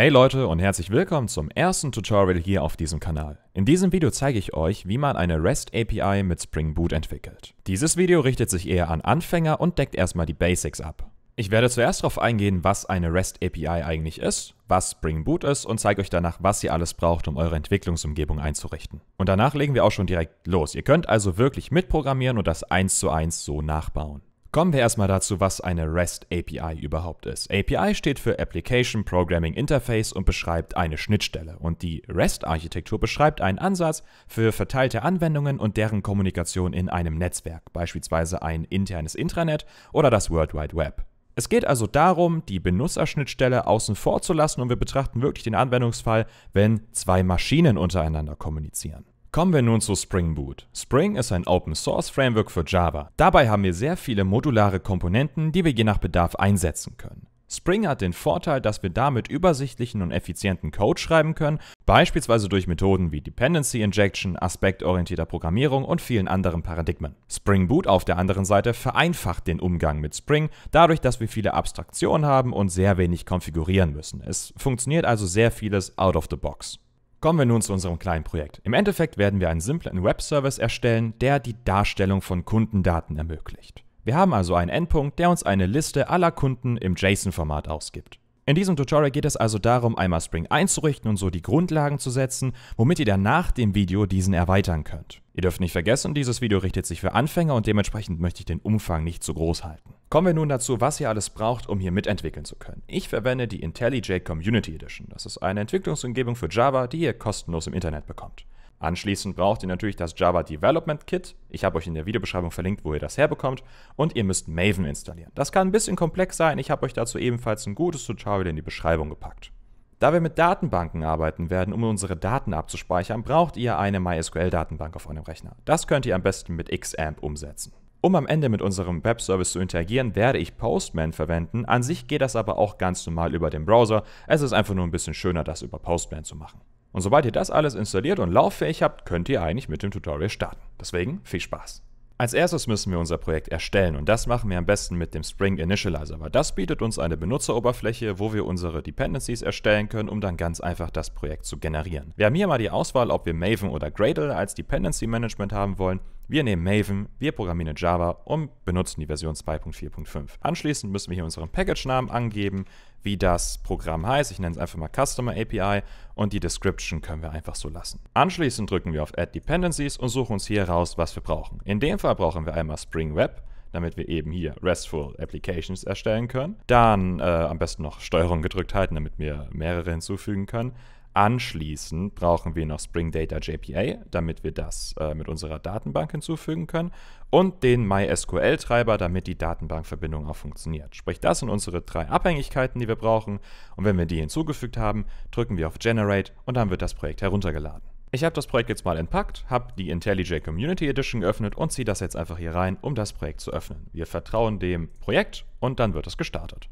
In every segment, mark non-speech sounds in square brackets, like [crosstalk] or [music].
Hey Leute und herzlich willkommen zum ersten Tutorial hier auf diesem Kanal. In diesem Video zeige ich euch, wie man eine REST API mit Spring Boot entwickelt. Dieses Video richtet sich eher an Anfänger und deckt erstmal die Basics ab. Ich werde zuerst darauf eingehen, was eine REST API eigentlich ist, was Spring Boot ist und zeige euch danach, was ihr alles braucht, um eure Entwicklungsumgebung einzurichten. Und danach legen wir auch schon direkt los. Ihr könnt also wirklich mitprogrammieren und das eins zu eins so nachbauen. Kommen wir erstmal dazu, was eine REST API überhaupt ist. API steht für Application Programming Interface und beschreibt eine Schnittstelle. Und die REST-Architektur beschreibt einen Ansatz für verteilte Anwendungen und deren Kommunikation in einem Netzwerk, beispielsweise ein internes Intranet oder das World Wide Web. Es geht also darum, die Benutzerschnittstelle außen vor zu lassen und wir betrachten wirklich den Anwendungsfall, wenn zwei Maschinen untereinander kommunizieren. Kommen wir nun zu Spring Boot. Spring ist ein Open Source Framework für Java. Dabei haben wir sehr viele modulare Komponenten, die wir je nach Bedarf einsetzen können. Spring hat den Vorteil, dass wir damit übersichtlichen und effizienten Code schreiben können, beispielsweise durch Methoden wie Dependency Injection, aspektorientierter Programmierung und vielen anderen Paradigmen. Spring Boot auf der anderen Seite vereinfacht den Umgang mit Spring, dadurch, dass wir viele Abstraktionen haben und sehr wenig konfigurieren müssen. Es funktioniert also sehr vieles out of the box. Kommen wir nun zu unserem kleinen Projekt. Im Endeffekt werden wir einen simplen Webservice erstellen, der die Darstellung von Kundendaten ermöglicht. Wir haben also einen Endpunkt, der uns eine Liste aller Kunden im JSON-Format ausgibt. In diesem Tutorial geht es also darum, einmal Spring einzurichten und so die Grundlagen zu setzen, womit ihr dann nach dem Video diesen erweitern könnt. Ihr dürft nicht vergessen, dieses Video richtet sich für Anfänger und dementsprechend möchte ich den Umfang nicht zu groß halten. Kommen wir nun dazu, was ihr alles braucht, um hier mitentwickeln zu können. Ich verwende die IntelliJ Community Edition. Das ist eine Entwicklungsumgebung für Java, die ihr kostenlos im Internet bekommt. Anschließend braucht ihr natürlich das Java Development Kit. Ich habe euch in der Videobeschreibung verlinkt, wo ihr das herbekommt. Und ihr müsst Maven installieren. Das kann ein bisschen komplex sein. Ich habe euch dazu ebenfalls ein gutes Tutorial in die Beschreibung gepackt. Da wir mit Datenbanken arbeiten werden, um unsere Daten abzuspeichern, braucht ihr eine MySQL-Datenbank auf eurem Rechner. Das könnt ihr am besten mit XAMPP umsetzen. Um am Ende mit unserem Webservice zu interagieren, werde ich Postman verwenden. An sich geht das aber auch ganz normal über den Browser. Es ist einfach nur ein bisschen schöner, das über Postman zu machen. Und sobald ihr das alles installiert und lauffähig habt, könnt ihr eigentlich mit dem Tutorial starten. Deswegen viel Spaß! Als erstes müssen wir unser Projekt erstellen und das machen wir am besten mit dem Spring Initializer, weil das bietet uns eine Benutzeroberfläche, wo wir unsere Dependencies erstellen können, um dann ganz einfach das Projekt zu generieren. Wir haben hier mal die Auswahl, ob wir Maven oder Gradle als Dependency Management haben wollen. Wir nehmen Maven, wir programmieren in Java und benutzen die Version 2.4.5. Anschließend müssen wir hier unseren Package-Namen angeben, wie das Programm heißt. Ich nenne es einfach mal Customer API und die Description können wir einfach so lassen. Anschließend drücken wir auf Add Dependencies und suchen uns hier raus, was wir brauchen. In dem Fall brauchen wir einmal Spring Web, damit wir eben hier RESTful Applications erstellen können. Dann äh, am besten noch Steuerung gedrückt halten, damit wir mehrere hinzufügen können. Anschließend brauchen wir noch Spring Data JPA, damit wir das äh, mit unserer Datenbank hinzufügen können und den MySQL-Treiber, damit die Datenbankverbindung auch funktioniert. Sprich, das sind unsere drei Abhängigkeiten, die wir brauchen und wenn wir die hinzugefügt haben, drücken wir auf Generate und dann wird das Projekt heruntergeladen. Ich habe das Projekt jetzt mal entpackt, habe die IntelliJ Community Edition geöffnet und ziehe das jetzt einfach hier rein, um das Projekt zu öffnen. Wir vertrauen dem Projekt und dann wird es gestartet.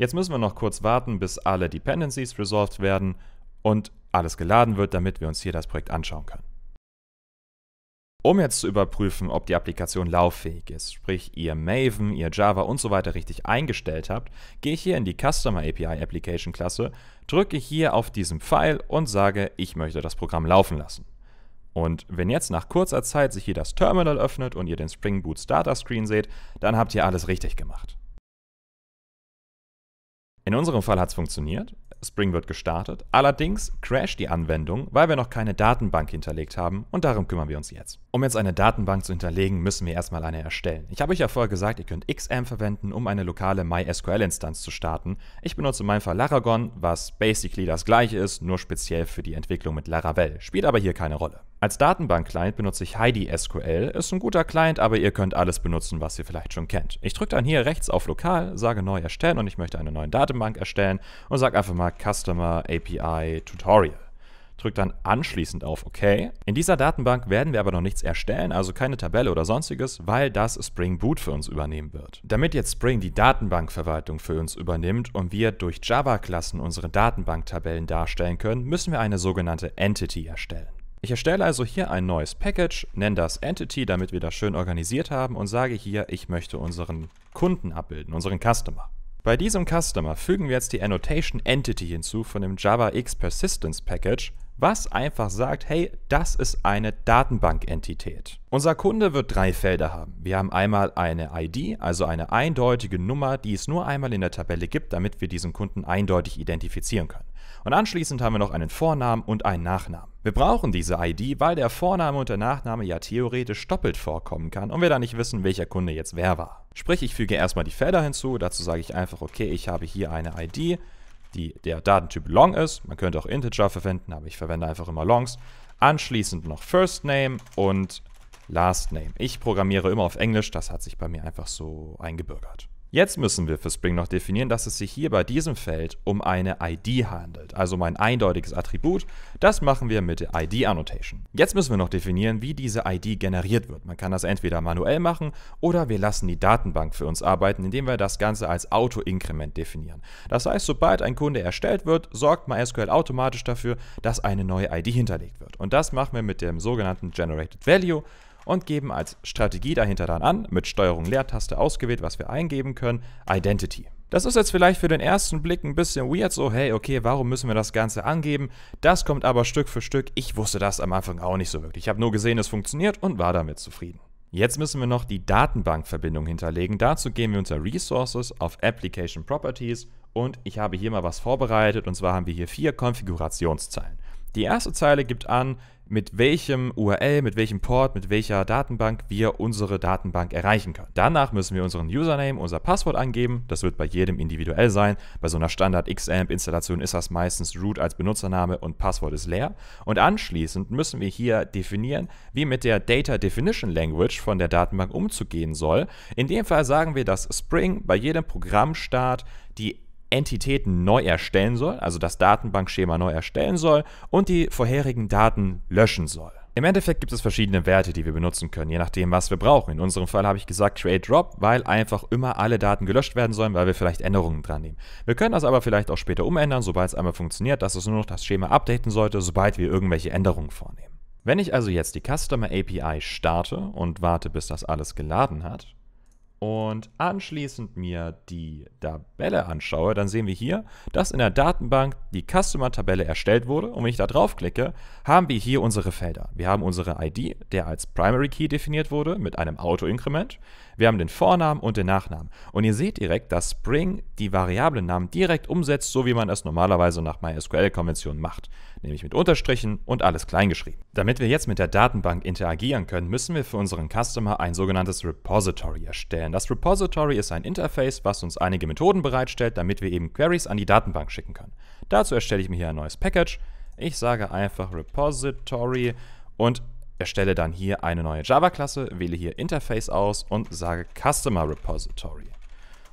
Jetzt müssen wir noch kurz warten, bis alle Dependencies resolved werden und alles geladen wird, damit wir uns hier das Projekt anschauen können. Um jetzt zu überprüfen, ob die Applikation lauffähig ist, sprich ihr Maven, ihr Java und so weiter richtig eingestellt habt, gehe ich hier in die Customer API Application Klasse, drücke hier auf diesen Pfeil und sage, ich möchte das Programm laufen lassen. Und wenn jetzt nach kurzer Zeit sich hier das Terminal öffnet und ihr den Spring Boot Starter Screen seht, dann habt ihr alles richtig gemacht. In unserem Fall hat es funktioniert. Spring wird gestartet. Allerdings crasht die Anwendung, weil wir noch keine Datenbank hinterlegt haben und darum kümmern wir uns jetzt. Um jetzt eine Datenbank zu hinterlegen, müssen wir erstmal eine erstellen. Ich habe euch ja vorher gesagt, ihr könnt XAMPP verwenden, um eine lokale MySQL-Instanz zu starten. Ich benutze in meinem Fall Laragon, was basically das gleiche ist, nur speziell für die Entwicklung mit Laravel. Spielt aber hier keine Rolle. Als Datenbank-Client benutze ich Heidi SQL. Ist ein guter Client, aber ihr könnt alles benutzen, was ihr vielleicht schon kennt. Ich drücke dann hier rechts auf Lokal, sage Neu erstellen und ich möchte eine neue Datenbank erstellen und sage einfach mal Customer API Tutorial Drücke dann anschließend auf OK. In dieser Datenbank werden wir aber noch nichts erstellen, also keine Tabelle oder sonstiges, weil das Spring Boot für uns übernehmen wird. Damit jetzt Spring die Datenbankverwaltung für uns übernimmt und wir durch Java-Klassen unsere Datenbanktabellen darstellen können, müssen wir eine sogenannte Entity erstellen. Ich erstelle also hier ein neues Package, nenne das Entity, damit wir das schön organisiert haben und sage hier, ich möchte unseren Kunden abbilden, unseren Customer. Bei diesem Customer fügen wir jetzt die Annotation Entity hinzu von dem JavaX Persistence Package, was einfach sagt, hey, das ist eine Datenbankentität. Unser Kunde wird drei Felder haben. Wir haben einmal eine ID, also eine eindeutige Nummer, die es nur einmal in der Tabelle gibt, damit wir diesen Kunden eindeutig identifizieren können. Und anschließend haben wir noch einen Vornamen und einen Nachnamen. Wir brauchen diese ID, weil der Vorname und der Nachname ja theoretisch doppelt vorkommen kann und wir dann nicht wissen, welcher Kunde jetzt wer war. Sprich, ich füge erstmal die Felder hinzu, dazu sage ich einfach, okay, ich habe hier eine ID, die der Datentyp long ist, man könnte auch Integer verwenden, aber ich verwende einfach immer longs. Anschließend noch First Name und Last Name. Ich programmiere immer auf Englisch, das hat sich bei mir einfach so eingebürgert. Jetzt müssen wir für Spring noch definieren, dass es sich hier bei diesem Feld um eine ID handelt, also um ein eindeutiges Attribut. Das machen wir mit der ID-Annotation. Jetzt müssen wir noch definieren, wie diese ID generiert wird. Man kann das entweder manuell machen oder wir lassen die Datenbank für uns arbeiten, indem wir das Ganze als Auto-Inkrement definieren. Das heißt, sobald ein Kunde erstellt wird, sorgt MySQL automatisch dafür, dass eine neue ID hinterlegt wird. Und das machen wir mit dem sogenannten Generated Value und geben als Strategie dahinter dann an, mit Steuerung Leertaste ausgewählt, was wir eingeben können, Identity. Das ist jetzt vielleicht für den ersten Blick ein bisschen weird, so hey, okay, warum müssen wir das Ganze angeben? Das kommt aber Stück für Stück. Ich wusste das am Anfang auch nicht so wirklich. Ich habe nur gesehen, es funktioniert und war damit zufrieden. Jetzt müssen wir noch die Datenbankverbindung hinterlegen. Dazu gehen wir unter Resources auf Application Properties und ich habe hier mal was vorbereitet und zwar haben wir hier vier Konfigurationszeilen. Die erste Zeile gibt an, mit welchem URL, mit welchem Port, mit welcher Datenbank wir unsere Datenbank erreichen können. Danach müssen wir unseren Username, unser Passwort angeben. Das wird bei jedem individuell sein. Bei so einer Standard XAMP-Installation ist das meistens root als Benutzername und Passwort ist leer. Und anschließend müssen wir hier definieren, wie mit der Data Definition Language von der Datenbank umzugehen soll. In dem Fall sagen wir, dass Spring bei jedem Programmstart die Entitäten neu erstellen soll, also das Datenbankschema neu erstellen soll und die vorherigen Daten löschen soll. Im Endeffekt gibt es verschiedene Werte, die wir benutzen können, je nachdem, was wir brauchen. In unserem Fall habe ich gesagt Create Drop, weil einfach immer alle Daten gelöscht werden sollen, weil wir vielleicht Änderungen dran nehmen. Wir können das aber vielleicht auch später umändern, sobald es einmal funktioniert, dass es nur noch das Schema updaten sollte, sobald wir irgendwelche Änderungen vornehmen. Wenn ich also jetzt die Customer API starte und warte, bis das alles geladen hat, und anschließend mir die Tabelle anschaue, dann sehen wir hier, dass in der Datenbank die Customer-Tabelle erstellt wurde. Und wenn ich da draufklicke, haben wir hier unsere Felder. Wir haben unsere ID, der als Primary Key definiert wurde, mit einem auto increment wir haben den Vornamen und den Nachnamen. Und ihr seht direkt, dass Spring die Variablennamen direkt umsetzt, so wie man es normalerweise nach MySQL-Konvention macht. Nämlich mit Unterstrichen und alles kleingeschrieben. Damit wir jetzt mit der Datenbank interagieren können, müssen wir für unseren Customer ein sogenanntes Repository erstellen. Das Repository ist ein Interface, was uns einige Methoden bereitstellt, damit wir eben Queries an die Datenbank schicken können. Dazu erstelle ich mir hier ein neues Package. Ich sage einfach Repository und erstelle dann hier eine neue Java-Klasse, wähle hier Interface aus und sage Customer Repository.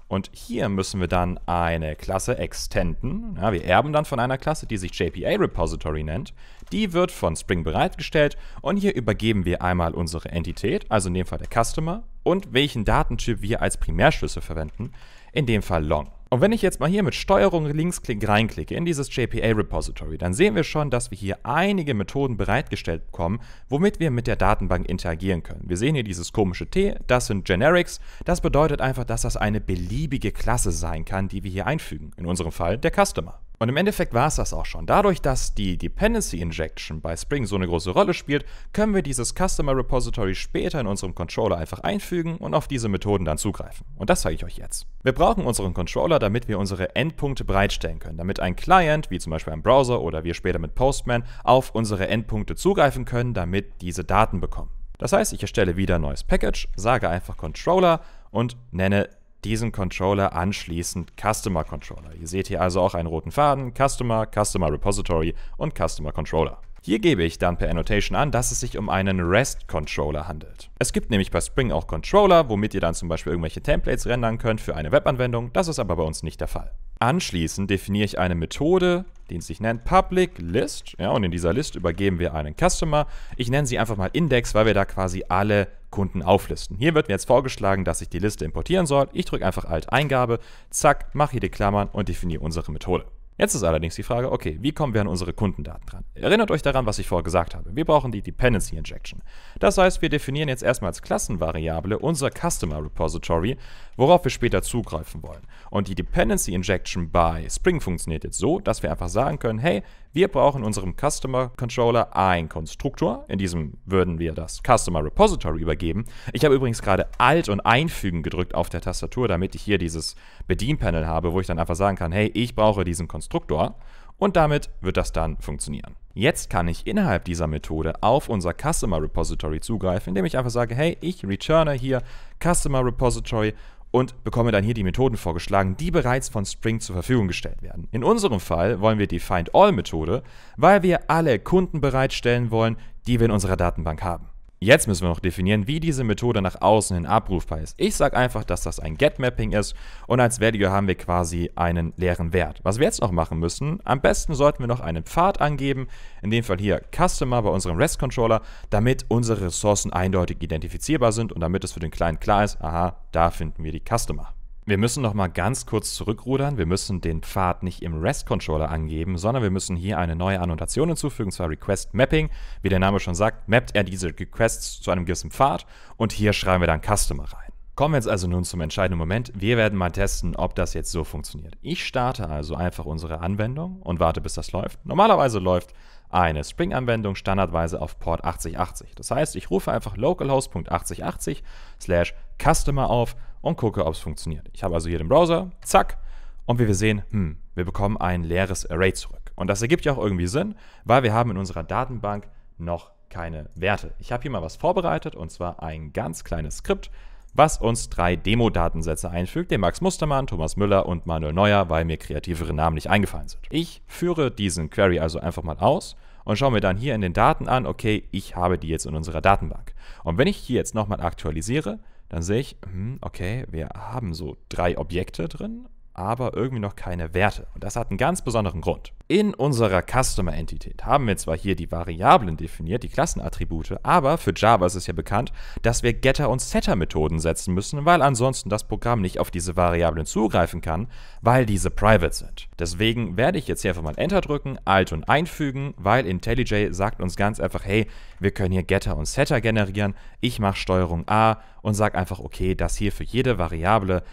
Und hier müssen wir dann eine Klasse extenden. Ja, wir erben dann von einer Klasse, die sich JPA Repository nennt. Die wird von Spring bereitgestellt und hier übergeben wir einmal unsere Entität, also in dem Fall der Customer, und welchen Datentyp wir als Primärschlüssel verwenden, in dem Fall Long. Und wenn ich jetzt mal hier mit Steuerung Linksklick reinklicke in dieses JPA-Repository, dann sehen wir schon, dass wir hier einige Methoden bereitgestellt bekommen, womit wir mit der Datenbank interagieren können. Wir sehen hier dieses komische T, das sind Generics. Das bedeutet einfach, dass das eine beliebige Klasse sein kann, die wir hier einfügen. In unserem Fall der Customer. Und im Endeffekt war es das auch schon. Dadurch, dass die Dependency Injection bei Spring so eine große Rolle spielt, können wir dieses Customer Repository später in unserem Controller einfach einfügen und auf diese Methoden dann zugreifen. Und das zeige ich euch jetzt. Wir brauchen unseren Controller, damit wir unsere Endpunkte bereitstellen können, damit ein Client, wie zum Beispiel ein Browser oder wir später mit Postman, auf unsere Endpunkte zugreifen können, damit diese Daten bekommen. Das heißt, ich erstelle wieder ein neues Package, sage einfach Controller und nenne diesen Controller anschließend Customer Controller. Ihr seht hier also auch einen roten Faden, Customer, Customer Repository und Customer Controller. Hier gebe ich dann per Annotation an, dass es sich um einen REST-Controller handelt. Es gibt nämlich bei Spring auch Controller, womit ihr dann zum Beispiel irgendwelche Templates rendern könnt für eine Webanwendung. Das ist aber bei uns nicht der Fall. Anschließend definiere ich eine Methode, die sich nennt Public List. Ja, und in dieser List übergeben wir einen Customer. Ich nenne sie einfach mal Index, weil wir da quasi alle Kunden auflisten. Hier wird mir jetzt vorgeschlagen, dass ich die Liste importieren soll. Ich drücke einfach Alt Eingabe, zack, mache hier die Klammern und definiere unsere Methode. Jetzt ist allerdings die Frage, okay, wie kommen wir an unsere Kundendaten dran? Erinnert euch daran, was ich vorher gesagt habe. Wir brauchen die Dependency Injection. Das heißt, wir definieren jetzt erstmal als Klassenvariable unser Customer Repository, worauf wir später zugreifen wollen. Und die Dependency Injection bei Spring funktioniert jetzt so, dass wir einfach sagen können, hey, wir brauchen unserem Customer Controller einen Konstruktor. In diesem würden wir das Customer Repository übergeben. Ich habe übrigens gerade Alt und Einfügen gedrückt auf der Tastatur, damit ich hier dieses Bedienpanel habe, wo ich dann einfach sagen kann, hey, ich brauche diesen Konstruktor. Und damit wird das dann funktionieren. Jetzt kann ich innerhalb dieser Methode auf unser Customer Repository zugreifen, indem ich einfach sage, hey, ich returne hier Customer Repository und bekomme dann hier die Methoden vorgeschlagen, die bereits von Spring zur Verfügung gestellt werden. In unserem Fall wollen wir die Find All Methode, weil wir alle Kunden bereitstellen wollen, die wir in unserer Datenbank haben. Jetzt müssen wir noch definieren, wie diese Methode nach außen hin abrufbar ist. Ich sage einfach, dass das ein Get-Mapping ist und als Value haben wir quasi einen leeren Wert. Was wir jetzt noch machen müssen, am besten sollten wir noch einen Pfad angeben, in dem Fall hier Customer bei unserem REST-Controller, damit unsere Ressourcen eindeutig identifizierbar sind und damit es für den Client klar ist, aha, da finden wir die Customer. Wir müssen noch mal ganz kurz zurückrudern. Wir müssen den Pfad nicht im REST-Controller angeben, sondern wir müssen hier eine neue Annotation hinzufügen, und zwar Request Mapping. Wie der Name schon sagt, mappt er diese Requests zu einem gewissen Pfad und hier schreiben wir dann Customer rein. Kommen wir jetzt also nun zum entscheidenden Moment. Wir werden mal testen, ob das jetzt so funktioniert. Ich starte also einfach unsere Anwendung und warte, bis das läuft. Normalerweise läuft eine Spring-Anwendung standardweise auf Port 8080. Das heißt, ich rufe einfach localhost.8080 slash customer auf und gucke, ob es funktioniert. Ich habe also hier den Browser, zack, und wie wir sehen, hm, wir bekommen ein leeres Array zurück. Und das ergibt ja auch irgendwie Sinn, weil wir haben in unserer Datenbank noch keine Werte. Ich habe hier mal was vorbereitet, und zwar ein ganz kleines Skript, was uns drei Demo-Datensätze einfügt, den Max Mustermann, Thomas Müller und Manuel Neuer, weil mir kreativere Namen nicht eingefallen sind. Ich führe diesen Query also einfach mal aus und schaue mir dann hier in den Daten an, okay, ich habe die jetzt in unserer Datenbank. Und wenn ich hier jetzt nochmal aktualisiere, dann sehe ich, hm, okay, wir haben so drei Objekte drin aber irgendwie noch keine Werte. Und das hat einen ganz besonderen Grund. In unserer Customer-Entität haben wir zwar hier die Variablen definiert, die Klassenattribute, aber für Java ist es ja bekannt, dass wir Getter- und Setter-Methoden setzen müssen, weil ansonsten das Programm nicht auf diese Variablen zugreifen kann, weil diese private sind. Deswegen werde ich jetzt hier einfach mal Enter drücken, Alt und einfügen, weil IntelliJ sagt uns ganz einfach, hey, wir können hier Getter und Setter generieren, ich mache Steuerung A und sage einfach, okay, dass hier für jede Variable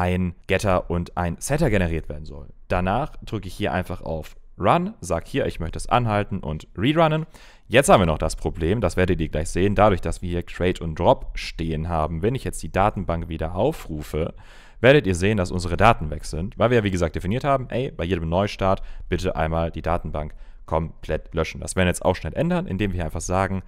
ein Getter und ein Setter generiert werden soll. Danach drücke ich hier einfach auf Run, sage hier, ich möchte es anhalten und rerunnen. Jetzt haben wir noch das Problem, das werdet ihr gleich sehen, dadurch, dass wir hier Create und Drop stehen haben, wenn ich jetzt die Datenbank wieder aufrufe, werdet ihr sehen, dass unsere Daten weg sind, weil wir ja wie gesagt definiert haben, ey, bei jedem Neustart bitte einmal die Datenbank komplett löschen. Das werden wir jetzt auch schnell ändern, indem wir einfach sagen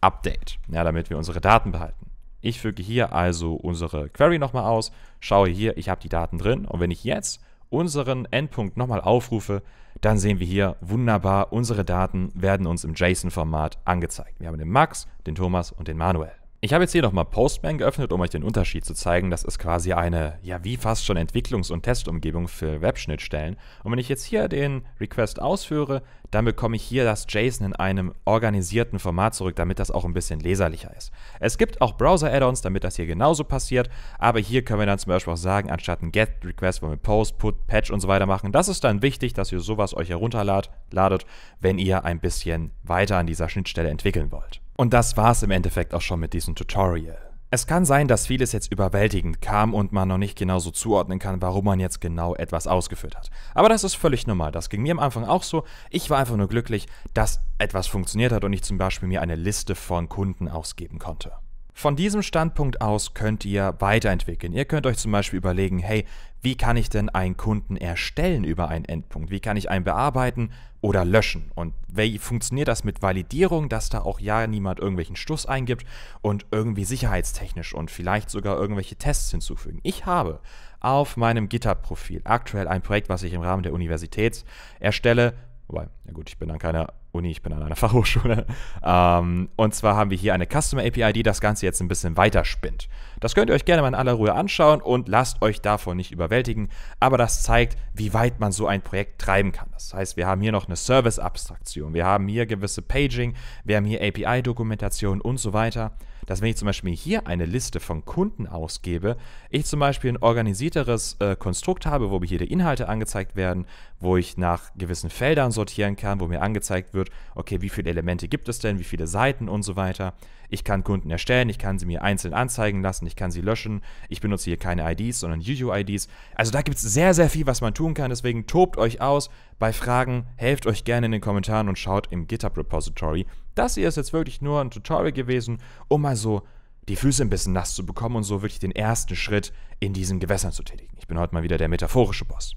Update, ja, damit wir unsere Daten behalten. Ich füge hier also unsere Query nochmal aus, schaue hier, ich habe die Daten drin und wenn ich jetzt unseren Endpunkt nochmal aufrufe, dann sehen wir hier wunderbar, unsere Daten werden uns im JSON-Format angezeigt. Wir haben den Max, den Thomas und den Manuel. Ich habe jetzt hier nochmal Postman geöffnet, um euch den Unterschied zu zeigen. Das ist quasi eine, ja wie fast schon Entwicklungs- und Testumgebung für Webschnittstellen. Und wenn ich jetzt hier den Request ausführe, dann bekomme ich hier das JSON in einem organisierten Format zurück, damit das auch ein bisschen leserlicher ist. Es gibt auch Browser-Add-ons, damit das hier genauso passiert, aber hier können wir dann zum Beispiel auch sagen, anstatt ein Get-Request wollen wir Post, Put, Patch und so weiter machen. Das ist dann wichtig, dass ihr sowas euch herunterladet, wenn ihr ein bisschen weiter an dieser Schnittstelle entwickeln wollt. Und das war es im Endeffekt auch schon mit diesem Tutorial. Es kann sein, dass vieles jetzt überwältigend kam und man noch nicht genau so zuordnen kann, warum man jetzt genau etwas ausgeführt hat. Aber das ist völlig normal. Das ging mir am Anfang auch so. Ich war einfach nur glücklich, dass etwas funktioniert hat und ich zum Beispiel mir eine Liste von Kunden ausgeben konnte. Von diesem Standpunkt aus könnt ihr weiterentwickeln. Ihr könnt euch zum Beispiel überlegen, hey, wie kann ich denn einen Kunden erstellen über einen Endpunkt? Wie kann ich einen bearbeiten oder löschen? Und wie funktioniert das mit Validierung, dass da auch ja niemand irgendwelchen Stuss eingibt und irgendwie sicherheitstechnisch und vielleicht sogar irgendwelche Tests hinzufügen? Ich habe auf meinem GitHub-Profil aktuell ein Projekt, was ich im Rahmen der Universität erstelle. Wobei, na ja gut, ich bin an keiner Uni, ich bin an einer [laughs] Fachhochschule. Ähm, und zwar haben wir hier eine Customer API, die das Ganze jetzt ein bisschen weiter spinnt. Das könnt ihr euch gerne mal in aller Ruhe anschauen und lasst euch davon nicht überwältigen, aber das zeigt, wie weit man so ein Projekt treiben kann. Das heißt, wir haben hier noch eine Service-Abstraktion, wir haben hier gewisse Paging, wir haben hier API-Dokumentation und so weiter. Dass wenn ich zum Beispiel hier eine Liste von Kunden ausgebe, ich zum Beispiel ein organisierteres äh, Konstrukt habe, wo mir hier die Inhalte angezeigt werden, wo ich nach gewissen Feldern sortieren kann, wo mir angezeigt wird, wird, okay, wie viele Elemente gibt es denn, wie viele Seiten und so weiter. Ich kann Kunden erstellen, ich kann sie mir einzeln anzeigen lassen, ich kann sie löschen. Ich benutze hier keine IDs, sondern UUIDs. Also da gibt es sehr, sehr viel, was man tun kann. Deswegen tobt euch aus. Bei Fragen helft euch gerne in den Kommentaren und schaut im GitHub-Repository. Das hier ist jetzt wirklich nur ein Tutorial gewesen, um mal so die Füße ein bisschen nass zu bekommen und so wirklich den ersten Schritt in diesen Gewässern zu tätigen. Ich bin heute mal wieder der metaphorische Boss.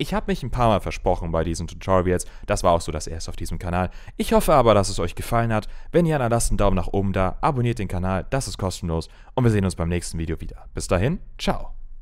Ich habe mich ein paar Mal versprochen bei diesen Tutorials, das war auch so das erste auf diesem Kanal. Ich hoffe aber, dass es euch gefallen hat. Wenn ja, dann lasst einen Daumen nach oben da, abonniert den Kanal, das ist kostenlos und wir sehen uns beim nächsten Video wieder. Bis dahin, ciao.